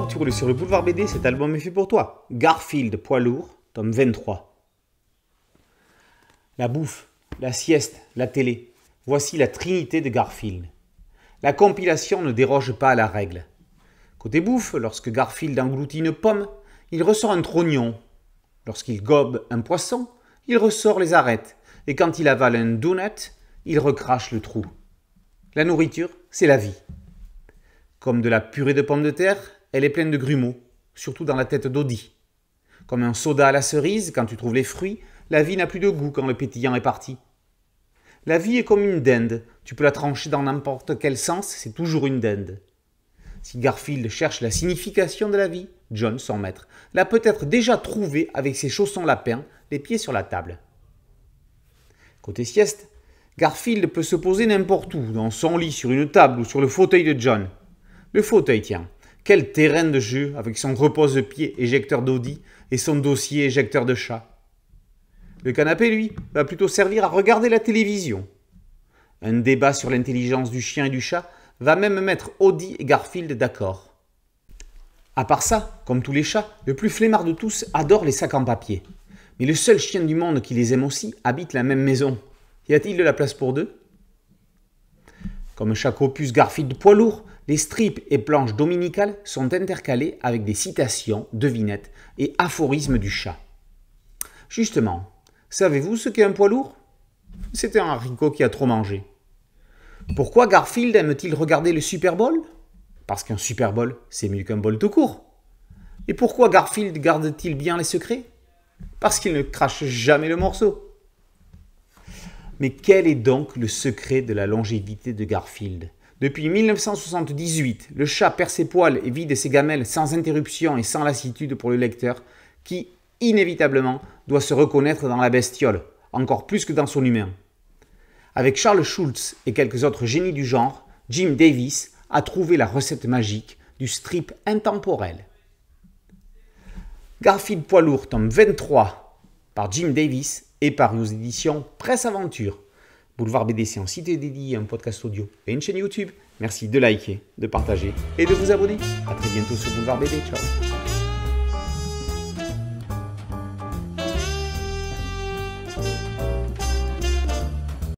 tu roules sur le boulevard BD, cet album est fait pour toi. Garfield, poids lourd, tome 23. La bouffe, la sieste, la télé, voici la trinité de Garfield. La compilation ne déroge pas à la règle. Côté bouffe, lorsque Garfield engloutit une pomme, il ressort un trognon. Lorsqu'il gobe un poisson, il ressort les arêtes. Et quand il avale un donut, il recrache le trou. La nourriture, c'est la vie. Comme de la purée de pommes de terre, elle est pleine de grumeaux, surtout dans la tête d'Audi. Comme un soda à la cerise, quand tu trouves les fruits, la vie n'a plus de goût quand le pétillant est parti. La vie est comme une dinde, tu peux la trancher dans n'importe quel sens, c'est toujours une dinde. Si Garfield cherche la signification de la vie, John, son maître, l'a peut-être déjà trouvée avec ses chaussons lapins, les pieds sur la table. Côté sieste, Garfield peut se poser n'importe où, dans son lit, sur une table ou sur le fauteuil de John. Le fauteuil, tiens, quel terrain de jeu avec son repose-pied éjecteur d'Audi et son dossier éjecteur de chat. Le canapé, lui, va plutôt servir à regarder la télévision. Un débat sur l'intelligence du chien et du chat va même mettre Audi et Garfield d'accord. À part ça, comme tous les chats, le plus flemmard de tous adore les sacs en papier. Mais le seul chien du monde qui les aime aussi habite la même maison. Y a-t-il de la place pour deux comme chaque opus Garfield poids lourd, les strips et planches dominicales sont intercalées avec des citations, devinettes et aphorismes du chat. Justement, savez-vous ce qu'est un poids lourd C'est un haricot qui a trop mangé. Pourquoi Garfield aime-t-il regarder le Super Bowl Parce qu'un Super Bowl, c'est mieux qu'un bol tout court. Et pourquoi Garfield garde-t-il bien les secrets Parce qu'il ne crache jamais le morceau. Mais quel est donc le secret de la longévité de Garfield Depuis 1978, le chat perd ses poils et vide ses gamelles sans interruption et sans lassitude pour le lecteur, qui, inévitablement, doit se reconnaître dans la bestiole, encore plus que dans son humain. Avec Charles Schultz et quelques autres génies du genre, Jim Davis a trouvé la recette magique du strip intemporel. Garfield Lourd, tome 23, par Jim Davis et par nos éditions Presse Aventure. Boulevard BD, en cité site dédié un podcast audio et une chaîne YouTube. Merci de liker, de partager et de vous abonner. A très bientôt sur Boulevard BD. Ciao